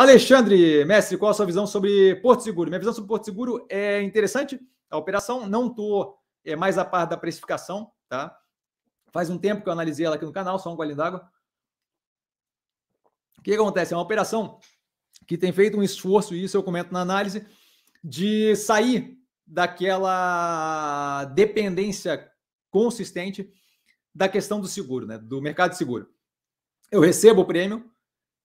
Alexandre, mestre, qual a sua visão sobre Porto Seguro? Minha visão sobre Porto Seguro é interessante. A operação não estou é, mais a par da precificação, tá? Faz um tempo que eu analisei ela aqui no canal, só um golinho d'água. O que acontece? É uma operação que tem feito um esforço, e isso eu comento na análise, de sair daquela dependência consistente da questão do seguro, né? do mercado de seguro. Eu recebo o prêmio,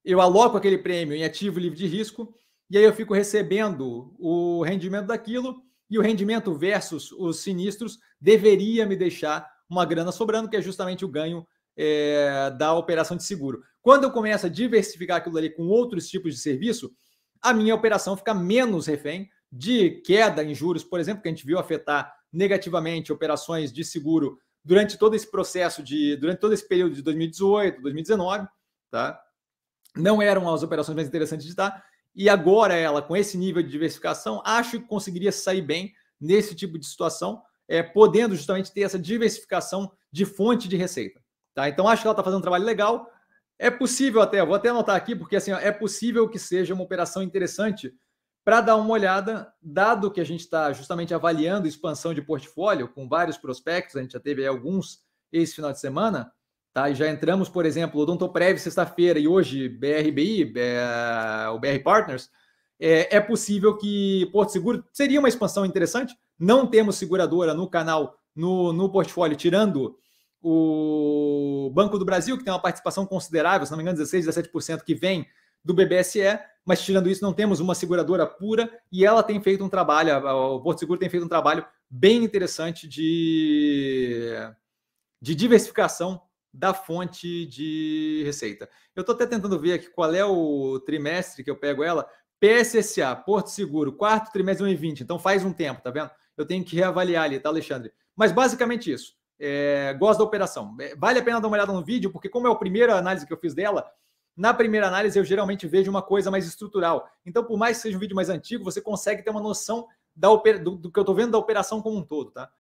eu aloco aquele prêmio em ativo livre de risco, e aí eu fico recebendo o rendimento daquilo, e o rendimento versus os sinistros deveria me deixar uma grana sobrando, que é justamente o ganho é, da operação de seguro. Quando eu começo a diversificar aquilo ali com outros tipos de serviço, a minha operação fica menos refém de queda em juros, por exemplo, que a gente viu afetar negativamente operações de seguro durante todo esse processo de durante todo esse período de 2018, 2019, tá? não eram as operações mais interessantes de estar, e agora ela, com esse nível de diversificação, acho que conseguiria sair bem nesse tipo de situação, é, podendo justamente ter essa diversificação de fonte de receita. Tá? Então, acho que ela está fazendo um trabalho legal. É possível até, vou até anotar aqui, porque assim, ó, é possível que seja uma operação interessante para dar uma olhada, dado que a gente está justamente avaliando expansão de portfólio com vários prospectos, a gente já teve alguns esse final de semana, Tá? E já entramos, por exemplo, o Prev sexta-feira e hoje BRBI, é, eh, o BR Partners, é, é, possível que Porto Seguro seria uma expansão interessante. Não temos seguradora no canal, no, no portfólio, tirando o Banco do Brasil, que tem uma participação considerável, se não me engano, 16, 17% que vem do BBSE, mas tirando isso, não temos uma seguradora pura e ela tem feito um trabalho, o Porto Seguro tem feito um trabalho bem interessante de, de diversificação da fonte de receita. Eu estou até tentando ver aqui qual é o trimestre que eu pego ela. PSSA, Porto Seguro, quarto trimestre de 2020. Então faz um tempo, tá vendo? Eu tenho que reavaliar ali, tá, Alexandre? Mas basicamente isso. É, gosto da operação. É, vale a pena dar uma olhada no vídeo, porque como é a primeira análise que eu fiz dela, na primeira análise eu geralmente vejo uma coisa mais estrutural. Então, por mais que seja um vídeo mais antigo, você consegue ter uma noção da, do, do que eu estou vendo da operação como um todo, tá?